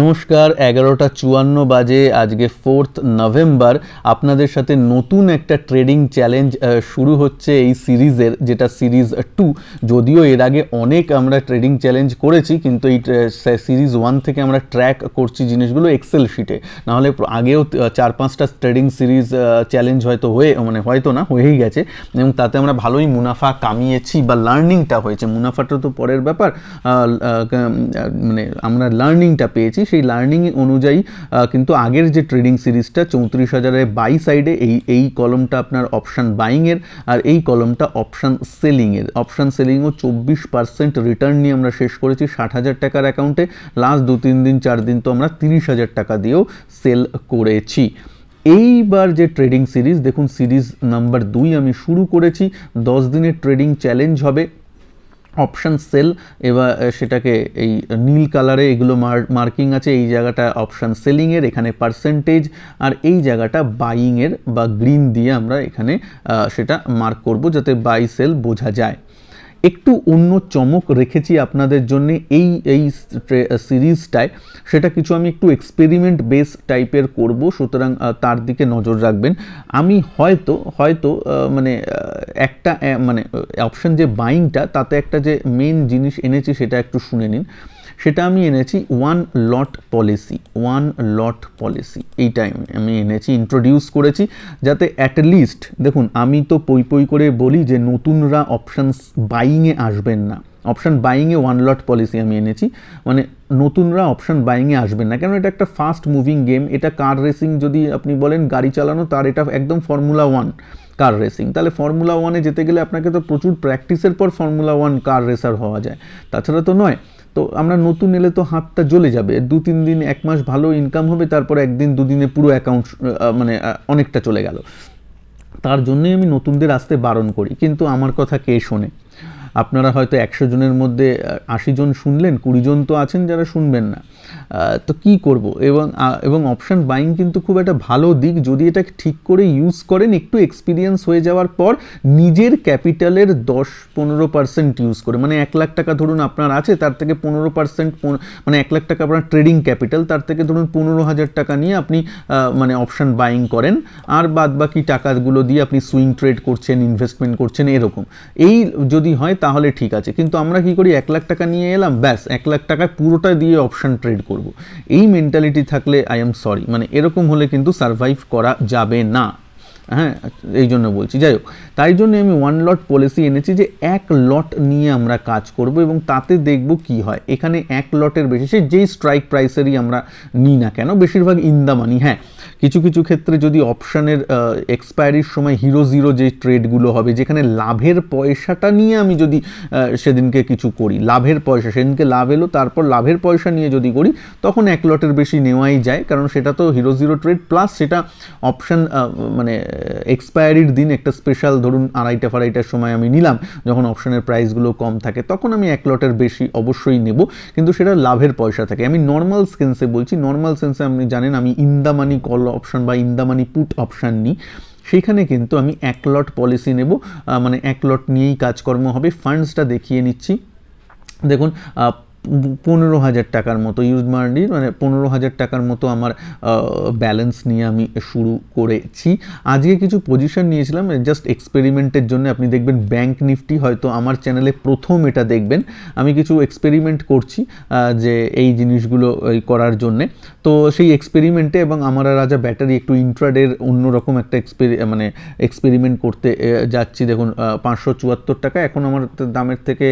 নমস্কার এগারোটা চুয়ান্ন বাজে আজকে ফোর্থ নভেম্বর আপনাদের সাথে নতুন একটা ট্রেডিং চ্যালেঞ্জ শুরু হচ্ছে এই সিরিজের যেটা সিরিজ টু যদিও এর আগে অনেক আমরা ট্রেডিং চ্যালেঞ্জ করেছি কিন্তু এই সিরিজ ওয়ান থেকে আমরা ট্র্যাক করছি জিনিসগুলো এক্সেল শিটে নাহলে আগেও চার পাঁচটা ট্রেডিং সিরিজ চ্যালেঞ্জ হয়তো হয়ে মানে হয়তো না হয়েই গেছে এবং তাতে আমরা ভালোই মুনাফা কামিয়েছি বা লার্নিংটা হয়েছে মুনাফাটা তো পরের ব্যাপার মানে আমরা লার্নিংটা পেয়েছি দিয়েছি সেই লার্নিং অনুযায়ী কিন্তু আগের যে ট্রেডিং সিরিজটা চৌত্রিশ হাজারের বাই সাইডে এই এই কলমটা আপনার অপশান বাইংয়ের আর এই কলমটা অপশান সেলিংয়ের অপশান সেলিংও চব্বিশ পার্সেন্ট রিটার্ন নিয়ে আমরা শেষ করেছি ষাট হাজার টাকার অ্যাকাউন্টে লাস্ট দু তিন দিন চার দিন তো আমরা তিরিশ হাজার টাকা দিয়েও সেল করেছি এইবার যে ট্রেডিং সিরিজ দেখুন সিরিজ নাম্বার দুই আমি শুরু করেছি দশ দিনের ট্রেডিং চ্যালেঞ্জ হবে অপশান সেল এবার সেটাকে এই নীল কালারে এগুলো মার্কিং আছে এই জায়গাটা অপশান সেলিংয়ের এখানে পার্সেন্টেজ আর এই জায়গাটা বাইংয়ের বা গ্রিন দিয়ে আমরা এখানে সেটা মার্ক করব যাতে বাই সেল বোঝা যায় একটু অন্য চমক রেখেছি আপনাদের জন্য এই এই সিরিজটায় সেটা কিছু আমি একটু এক্সপেরিমেন্ট বেস টাইপের করব সুতরাং তার দিকে নজর রাখবেন আমি হয়তো হয়তো মানে একটা মানে অপশন যে বাইংটা তাতে একটা যে মেন জিনিস এনেছি সেটা একটু শুনে নিন সেটা আমি এনেছি one lot policy one lot policy time আমি এনেছি ইন্ট্রোডিউস করেছি যাতে অ্যাটলিস্ট দেখুন আমি তো পই পই করে বলি যে নতুনরা অপশানস বাইংয়ে আসবেন না অপশান বাইংয়ে ওয়ান লট পলিসি আমি এনেছি মানে নতুনরা অপশান বাইংয়ে আসবেন না কেন এটা একটা ফাস্ট মুভিং গেম এটা কার রেসিং যদি আপনি বলেন গাড়ি চালানো তার এটা একদম ফর্মুলা ওয়ান কার রেসিং তাহলে ফর্মুলা ওয়ানে যেতে গেলে আপনাকে তো প্রচুর প্র্যাকটিসের পর ফর্মুলা ওয়ান কার রেসার হওয়া যায় তাছাড়া তো নয় তো আমরা নতুন এলে তো হাতটা জ্বলে যাবে দু তিন দিন এক মাস ভালো ইনকাম হবে তারপরে একদিন দুদিনে পুরো অ্যাকাউন্ট মানে অনেকটা চলে গেল তার জন্যই আমি নতুনদের আসতে বারণ করি কিন্তু আমার কথা কে শোনে আপনারা হয়তো একশো জনের মধ্যে আশি জন শুনলেন কুড়ি জন তো আছেন যারা শুনবেন না তো কি করব এবং এবং অপশান বাইং কিন্তু খুব একটা ভালো দিক যদি এটা ঠিক করে ইউজ করেন একটু এক্সপিরিয়েন্স হয়ে যাওয়ার পর নিজের ক্যাপিটালের দশ পনেরো পার্সেন্ট ইউজ করে মানে এক লাখ টাকা ধরুন আপনার আছে তার থেকে পনেরো পার্সেন্ট মানে এক লাখ টাকা আপনার ট্রেডিং ক্যাপিটাল তার থেকে ধরুন পনেরো হাজার টাকা নিয়ে আপনি মানে অপশান বাইং করেন আর বাদ বাকি টাকাগুলো দিয়ে আপনি সুইং ট্রেড করছেন ইনভেস্টমেন্ট করছেন এরকম এই যদি হয় তা তাহলে ঠিক আছে কিন্তু আমরা কি করি এক লাখ টাকা নিয়ে এলাম ব্যাস এক লাখ টাকায় পুরোটা দিয়ে অপশান ট্রেড করব। এই মেন্টালিটি থাকলে আই এম সরি মানে এরকম হলে কিন্তু সারভাইভ করা যাবে না হ্যাঁ এই জন্য বলছি যাই হোক তাই জন্য আমি ওয়ান লট পলিসি এনেছি যে এক লট নিয়ে আমরা কাজ করব এবং তাতে দেখব কি হয় এখানে এক লটের বেশি সে যেই স্ট্রাইক প্রাইসেরই আমরা নিই না কেন বেশিরভাগ ইন দ্য মানি হ্যাঁ কিছু কিছু ক্ষেত্রে যদি অপশানের এক্সপায়ারির সময় হিরো জিরো যে ট্রেডগুলো হবে যেখানে লাভের পয়সাটা নিয়ে আমি যদি সেদিনকে কিছু করি লাভের পয়সা সেদিনকে লাভ এলো তারপর লাভের পয়সা নিয়ে যদি করি তখন এক লটের বেশি নেওয়াই যায় কারণ সেটা তো হিরো জিরো ট্রেড প্লাস সেটা অপশান মানে এক্সপায়ারির দিন একটা স্পেশাল ধরুন আড়াইটা ফাড়াইটার সময় আমি নিলাম যখন অপশানের প্রাইসগুলো কম থাকে তখন আমি এক লটের বেশি অবশ্যই নেব কিন্তু সেটা লাভের পয়সা থাকে আমি নর্মাল সেন্সে বলছি নর্মাল সেন্সে আপনি জানেন আমি ইন মানি কল অপশন বা ইন্দামানি পুট অপশান নিই সেইখানে কিন্তু আমি এক লট পলিসি নেব মানে এক লট নিয়েই কাজকর্ম হবে ফান্ডসটা দেখিয়ে নিচ্ছি দেখুন পনেরো হাজার টাকার মতো ইউজ মার্ডির মানে পনেরো হাজার টাকার মতো আমার ব্যালেন্স নিয়ে আমি শুরু করেছি আজকে কিছু পজিশন নিয়েছিলাম জাস্ট এক্সপেরিমেন্টের জন্য আপনি দেখবেন ব্যাংক নিফটি হয়তো আমার চ্যানেলে প্রথম এটা দেখবেন আমি কিছু এক্সপেরিমেন্ট করছি যে এই জিনিসগুলো করার জন্যে তো সেই এক্সপেরিমেন্টে এবং আমার রাজা ব্যাটারি একটু ইন্ট্রাডের অন্যরকম একটা এক্সপেরি মানে এক্সপেরিমেন্ট করতে যাচ্ছি দেখুন পাঁচশো চুয়াত্তর টাকা এখন আমার দামের থেকে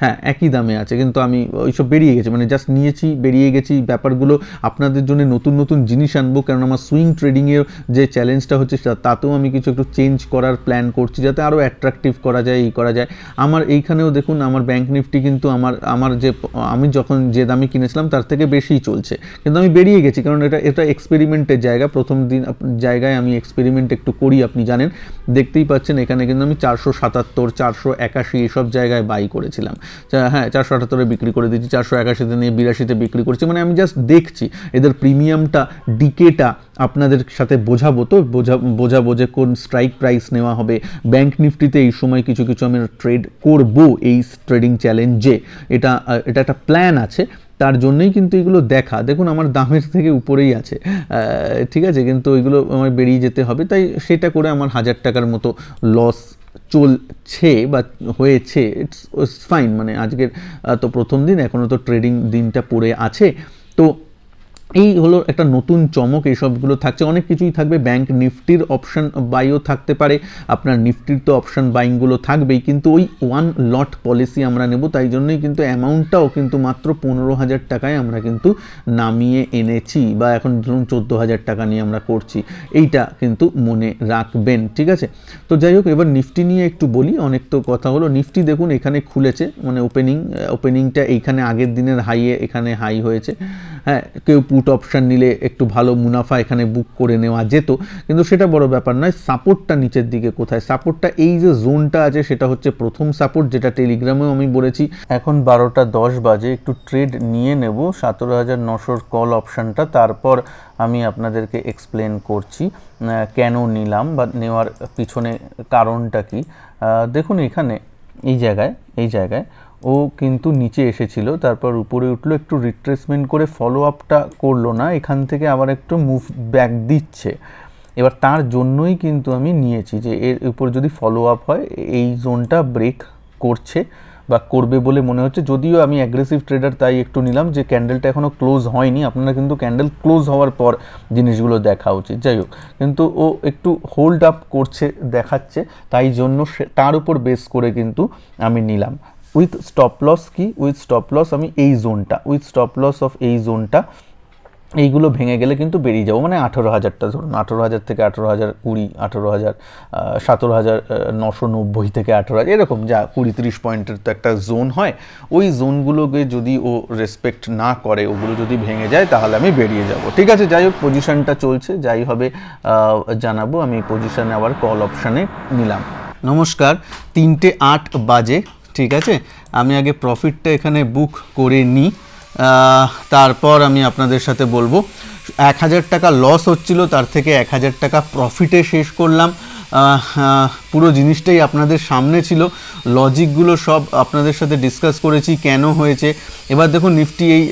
হ্যাঁ একই দামে আছে কিন্তু আমি ওই সব বেরিয়ে গেছে মানে জাস্ট নিয়েছি বেরিয়ে গেছি ব্যাপারগুলো আপনাদের জন্য নতুন নতুন জিনিস আনবো কারণ আমার সুইং ট্রেডিংয়ের যে চ্যালেঞ্জটা হচ্ছে তাতেও আমি কিছু একটু চেঞ্জ করার প্ল্যান করছি যাতে আরও অ্যাট্রাকটিভ করা যায় এই করা যায় আমার এইখানেও দেখুন আমার ব্যাংক নিফটি কিন্তু আমার আমার যে আমি যখন যে দামি কিনেছিলাম তার থেকে বেশিই চলছে কিন্তু আমি বেরিয়ে গেছি কারণ এটা এটা এক্সপেরিমেন্টের জায়গা প্রথম দিন জায়গায় আমি এক্সপেরিমেন্ট একটু করি আপনি জানেন দেখতেই পাচ্ছেন এখানে কিন্তু আমি চারশো সাতাত্তর চারশো একাশি এসব জায়গায় বাই করেছিলাম হ্যাঁ চারশো আটাত্তরে বিক্রি করে দিয়েছি চারশো একাশিতে নিয়ে বিরাশিতে বিক্রি করছি মানে আমি জাস্ট দেখছি এদের প্রিমিয়ামটা ডিকেটা আপনাদের সাথে বোঝাবো তো বোঝা বোঝাবো যে কোন স্ট্রাইক প্রাইস নেওয়া হবে ব্যাংক নিফটিতে এই সময় কিছু কিছু আমি ট্রেড করব এই ট্রেডিং চ্যালেঞ্জে এটা এটা একটা প্ল্যান আছে তার জন্যই কিন্তু এগুলো দেখা দেখুন আমার দামের থেকে উপরেই আছে ঠিক আছে কিন্তু ওইগুলো আমার বেরিয়ে যেতে হবে তাই সেটা করে আমার হাজার টাকার মতো লস চলছে বা হয়েছে ইটস ফাইন মানে আজকের তো প্রথম দিন এখনও তো ট্রেডিং দিনটা পড়ে আছে তো এই হলো একটা নতুন চমক এইসবগুলো থাকছে অনেক কিছুই থাকবে ব্যাংক নিফটির অপশান বাইও থাকতে পারে আপনার নিফটির তো অপশান বাইংগুলো থাকবেই কিন্তু ওই ওয়ান লট পলিসি আমরা নেব তাই জন্যই কিন্তু অ্যামাউন্টটাও কিন্তু মাত্র পনেরো হাজার টাকায় আমরা কিন্তু নামিয়ে এনেছি বা এখন ধরুন চোদ্দো হাজার টাকা নিয়ে আমরা করছি এইটা কিন্তু মনে রাখবেন ঠিক আছে তো যাই হোক এবার নিফটি নিয়ে একটু বলি অনেক তো কথা হলো নিফটি দেখুন এখানে খুলেছে মানে ওপেনিং ওপেনিংটা এইখানে আগের দিনের হাইয়ে এখানে হাই হয়েছে হ্যাঁ কেউ পুট অপশান নিলে একটু ভালো মুনাফা এখানে বুক করে নেওয়া যেত কিন্তু সেটা বড় ব্যাপার নয় সাপোর্টটা নিচের দিকে কোথায় সাপোর্টটা এই যে জোনটা আছে সেটা হচ্ছে প্রথম সাপোর্ট যেটা টেলিগ্রামেও আমি বলেছি এখন বারোটা দশ বাজে একটু ট্রেড নিয়ে নেব সতেরো হাজার নশোর কল অপশানটা তারপর আমি আপনাদেরকে এক্সপ্লেন করছি কেন নিলাম বা নেওয়ার পিছনে কারণটা কি দেখুন এখানে এই জায়গায় এই জায়গায় ও কিন্তু নিচে এসেছিল তারপর উপরে উঠলো একটু রিট্রেসমেন্ট করে ফলো আপটা করলো না এখান থেকে আবার একটু মুভ ব্যাক দিচ্ছে এবার তার জন্যই কিন্তু আমি নিয়েছি যে এর উপর যদি ফলো আপ হয় এই জোনটা ব্রেক করছে বা করবে বলে মনে হচ্ছে যদিও আমি অ্যাগ্রেসিভ ট্রেডার তাই একটু নিলাম যে ক্যান্ডেলটা এখনও ক্লোজ হয়নি আপনারা কিন্তু ক্যান্ডেল ক্লোজ হওয়ার পর জিনিসগুলো দেখা উচিত যাই হোক কিন্তু ও একটু হোল্ড আপ করছে দেখাচ্ছে তাই জন্য তার উপর বেস করে কিন্তু আমি নিলাম উইথ স্টপ লস কি উইথ স্টপ লস আমি এই জোনটা উইথ স্টপ লস অফ এই জোনটা এইগুলো ভেঙে গেলে কিন্তু বেরিয়ে যাবো মানে আঠেরো হাজারটা ধরুন আঠেরো হাজার থেকে আঠেরো হাজার কুড়ি আঠেরো হাজার সতেরো হাজার নশো নব্বই থেকে আঠেরো হাজার এরকম যা কুড়ি তিরিশ পয়েন্টের তো একটা জোন হয় ওই জোনগুলোকে যদি ও রেসপেক্ট না করে ওগুলো যদি ভেঙে যায় তাহলে আমি বেরিয়ে যাব ঠিক আছে যাই হোক পজিশানটা চলছে যাই হবে জানাবো আমি পজিশানে আবার কল অপশানে নিলাম নমস্কার তিনটে আট বাজে ঠিক আছে আমি আগে প্রফিটটা এখানে বুক করে নিই তারপর আমি আপনাদের সাথে বলবো এক হাজার টাকা লস হচ্ছিল তার থেকে এক হাজার টাকা প্রফিটে শেষ করলাম পুরো জিনিসটাই আপনাদের সামনে ছিল লজিকগুলো সব আপনাদের সাথে ডিসকাস করেছি কেন হয়েছে এবার দেখুন নিফটি এই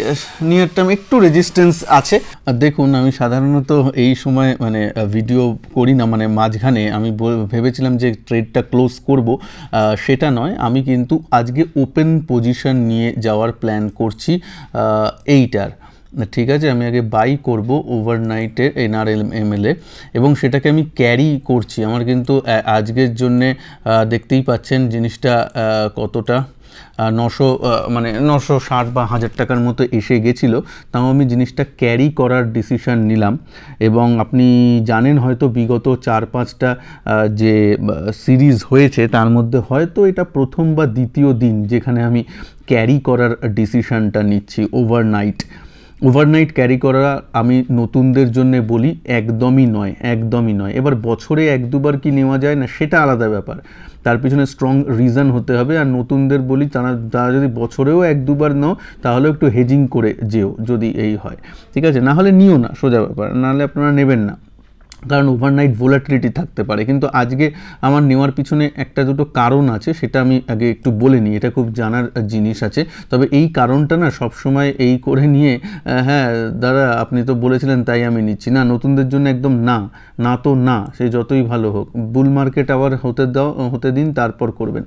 নিয়ার টার্ম একটু রেজিস্ট্যান্স আছে আর দেখুন আমি সাধারণত এই সময় মানে ভিডিও করি না মানে মাঝখানে আমি ভেবেছিলাম যে ট্রেডটা ক্লোজ করব সেটা নয় আমি কিন্তু আজকে ওপেন পজিশন নিয়ে যাওয়ার প্ল্যান করছি এইটার ঠিক আছে আমি আগে বাই করব ওভারনাইটের এনআর এম এলে এবং সেটাকে আমি ক্যারি করছি আমার কিন্তু আজকের জন্যে দেখতেই পাচ্ছেন জিনিসটা কতটা নশো মানে নশো ষাট বা হাজার টাকার মতো এসে গেছিল তাও আমি জিনিসটা ক্যারি করার ডিসিশান নিলাম এবং আপনি জানেন হয়তো বিগত চার পাঁচটা যে সিরিজ হয়েছে তার মধ্যে হয়তো এটা প্রথম বা দ্বিতীয় দিন যেখানে আমি ক্যারি করার ডিসিশানটা নিচ্ছি ওভারনাইট ওভারনাইট ক্যারি করা আমি নতুনদের জন্য বলি একদমই নয় একদমই নয় এবার বছরে এক দুবার কি নেওয়া যায় না সেটা আলাদা ব্যাপার তার পিছনে স্ট্রং রিজন হতে হবে আর নতুনদের বলি তারা তারা যদি বছরেও এক দুবার নাও তাহলেও একটু হেজিং করে যেও যদি এই হয় ঠিক আছে না হলে নিও না সোজা ব্যাপার নাহলে আপনারা নেবেন না কারণ ওভারনাইট ভোলাটিলিটি থাকতে পারে কিন্তু আজকে আমার নেওয়ার পিছনে একটা দুটো কারণ আছে সেটা আমি আগে একটু বলে নিই এটা খুব জানার জিনিস আছে তবে এই কারণটা না সবসময় এই করে নিয়ে হ্যাঁ দাদা আপনি তো বলেছিলেন তাই আমি নিচ্ছি না নতুনদের জন্য একদম না না তো না সে যতই ভালো হোক বুল মার্কেট আবার হতে দাও হতে দিন তারপর করবেন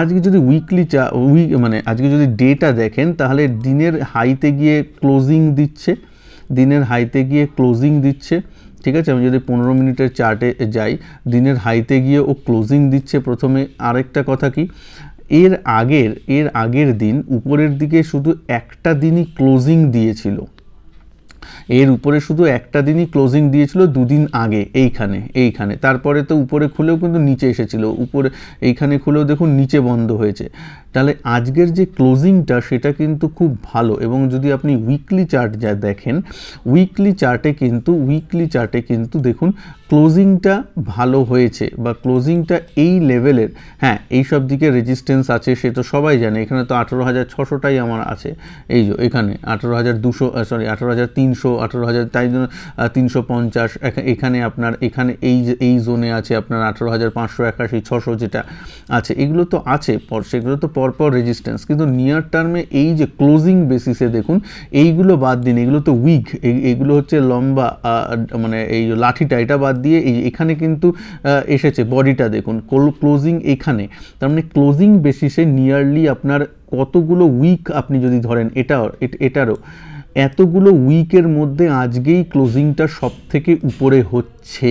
আজকে যদি উইকলি চা উইক মানে আজকে যদি ডেটা দেখেন তাহলে দিনের হাইতে গিয়ে ক্লোজিং দিচ্ছে দিনের হাইতে গিয়ে ক্লোজিং দিচ্ছে ঠিক আছে আমি যদি পনেরো মিনিটের চার্টে যাই দিনের হাইতে গিয়ে ও ক্লোজিং দিচ্ছে প্রথমে আরেকটা কথা কি এর আগের এর আগের দিন উপরের দিকে শুধু একটা দিনই ক্লোজিং দিয়েছিল এর উপরে শুধু একটা দিনই ক্লোজিং দিয়েছিল দুদিন আগে এইখানে এইখানে তারপরে তো উপরে খুলেও কিন্তু নিচে এসেছিল উপরে এইখানে খুলেও দেখুন নিচে বন্ধ হয়েছে তাহলে আজকের যে ক্লোজিংটা সেটা কিন্তু খুব ভালো এবং যদি আপনি উইকলি চার্ট যা দেখেন উইকলি চার্টে কিন্তু উইকলি চার্টে কিন্তু দেখুন ক্লোজিংটা ভালো হয়েছে বা ক্লোজিংটা এই লেভেলের হ্যাঁ এই সব দিকে রেজিস্ট্যান্স আছে সে তো সবাই জানে এখানে তো আঠেরো হাজার ছশোটাই আমার আছে এই যে এখানে আঠেরো হাজার দুশো সরি আঠেরো হাজার তিনশো আঠেরো হাজার তাই জন্য তিনশো পঞ্চাশ এখানে আপনার এখানে এই এই জোনে আছে আপনার আঠেরো হাজার পাঁচশো একাশি ছশো যেটা আছে এগুলো তো আছে পর সেগুলো তো পর পর রেজিস্ট্যান্স কিন্তু নিয়ার টার্মে এই যে ক্লোজিং বেসিসে দেখুন এইগুলো বাদ দিন এগুলো তো উইক এগুলো হচ্ছে লম্বা মানে এই লাঠিটা এটা বাদ দিয়ে এই এখানে কিন্তু এসেছে বডিটা দেখুন ক্লোজিং এখানে তার মানে ক্লোজিং বেসিসে নিয়ারলি আপনার কতগুলো উইক আপনি যদি ধরেন এটা এটারও এতগুলো উইকের মধ্যে আজকেই ক্লোজিংটা সব থেকে উপরে হচ্ছে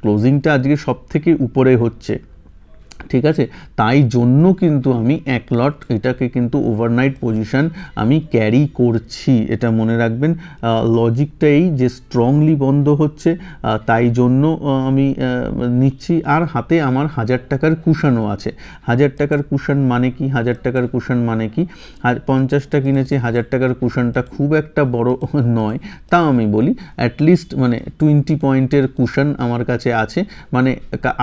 ক্লোজিংটা আজকে সব থেকে উপরে হচ্ছে ঠিক আছে তাই জন্য কিন্তু আমি এক লট এটাকে কিন্তু ওভারনাইট পজিশান আমি ক্যারি করছি এটা মনে রাখবেন লজিকটা এই যে স্ট্রংলি বন্ধ হচ্ছে তাই জন্য আমি নিচ্ছি আর হাতে আমার হাজার টাকার কুশানও আছে হাজার টাকার কুশান মানে কি হাজার টাকার কুশান মানে কি পঞ্চাশটা কিনেছি হাজার টাকার কুশানটা খুব একটা বড় নয় তা আমি বলি অ্যাটলিস্ট মানে টোয়েন্টি পয়েন্টের কুশান আমার কাছে আছে মানে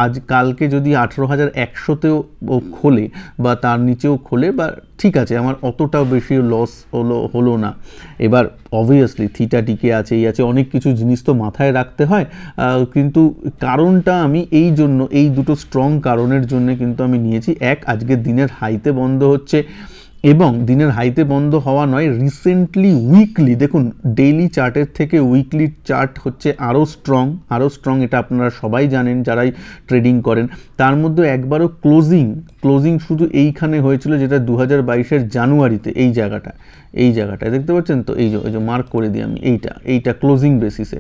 আজ কালকে যদি আঠেরো হাজার একশোতেও খোলে বা তার নিচেও খোলে বা ঠিক আছে আমার অতটাও বেশি লস হলো হলো না এবার অবভিয়াসলি থিটা টিকে আছে এই আছে অনেক কিছু জিনিস তো মাথায় রাখতে হয় কিন্তু কারণটা আমি এই জন্য এই দুটো স্ট্রং কারণের জন্য কিন্তু আমি নিয়েছি এক আজকের দিনের হাইতে বন্ধ হচ্ছে এবং দিনের হাইতে বন্ধ হওয়া নয় রিসেন্টলি উইকলি দেখুন ডেইলি চার্টের থেকে উইকলি চার্ট হচ্ছে আরও স্ট্রং আরও স্ট্রং এটা আপনারা সবাই জানেন যারাই ট্রেডিং করেন তার মধ্যে একবারও ক্লোজিং ক্লোজিং শুধু এইখানে হয়েছিল যেটা দু হাজার জানুয়ারিতে এই জায়গাটা এই জায়গাটায় দেখতে পাচ্ছেন তো এই যে এই যে মার্ক করে দিই আমি এইটা এইটা ক্লোজিং বেসিসে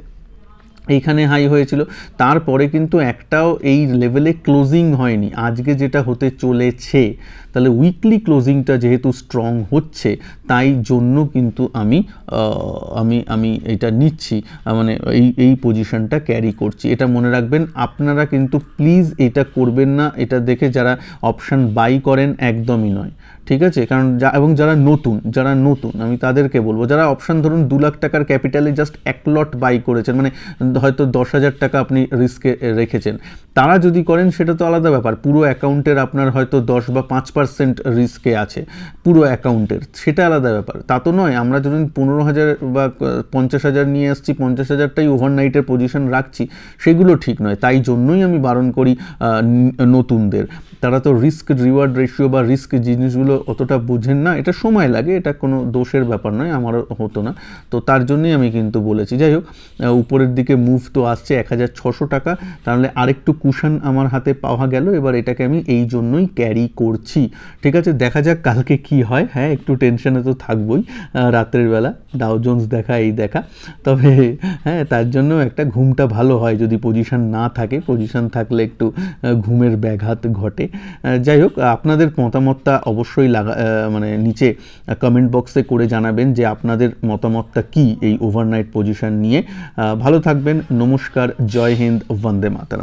এইখানে হাই হয়েছিল তারপরে কিন্তু একটাও এই লেভেলে ক্লোজিং হয়নি আজকে যেটা হতে চলেছে তাহলে উইকলি ক্লোজিংটা যেহেতু স্ট্রং হচ্ছে তাই জন্য কিন্তু আমি আমি আমি এটা নিচ্ছি মানে এই এই পজিশনটা ক্যারি করছি এটা মনে রাখবেন আপনারা কিন্তু প্লিজ এটা করবেন না এটা দেখে যারা অপশান বাই করেন একদমই নয় ঠিক আছে কারণ যা এবং যারা নতুন যারা নতুন আমি তাদেরকে বলবো যারা অপশান ধরুন দু লাখ টাকার ক্যাপিটালে জাস্ট এক লট বাই করেছেন মানে হয়তো দশ হাজার টাকা আপনি রিস্কে রেখেছেন তারা যদি করেন সেটা তো আলাদা ব্যাপার পুরো অ্যাকাউন্টের আপনার হয়তো দশ বা পাঁচ পার্সেন্ট রিস্কে আছে পুরো অ্যাকাউন্টের সেটা আলাদা ব্যাপার তা তো নয় আমরা যদি পনেরো হাজার বা পঞ্চাশ হাজার নিয়ে আসছি পঞ্চাশ হাজারটাই ওভারনাইটের পজিশন রাখছি সেগুলো ঠিক নয় তাই জন্যই আমি বারণ করি নতুনদের তারা তো রিস্ক রিওয়ার্ড রেশিও বা রিস্ক জিনিসগুলো অতটা বোঝেন না এটা সময় লাগে এটা কোনো দোষের ব্যাপার নয় আমারও হতো না তো তার জন্যই আমি কিন্তু বলেছি যাই হোক উপরের দিকে মুভ তো আসছে এক হাজার ছশো টাকা তাহলে আরেকটু কুশন আমার হাতে পাওয়া গেল এবার এটাকে আমি এই জন্যই ক্যারি করছি ঠিক আছে দেখা যাক কালকে কি হয় হ্যাঁ একটু টেনশনে তো থাকবই রাত্রের বেলা ডাও জোন্স দেখা এই দেখা তবে হ্যাঁ তার জন্য একটা ঘুমটা ভালো হয় যদি পজিশন না থাকে পজিশন থাকলে একটু ঘুমের ব্যাঘাত ঘটে যাই হোক আপনাদের মতামতটা অবশ্যই লাগা মানে নিচে কমেন্ট বক্সে করে জানাবেন যে আপনাদের মতামতটা কি এই ওভারনাইট পজিশন নিয়ে ভালো থাকবেন নমস্কার জয় হিন্দ বন্দে মাতারাম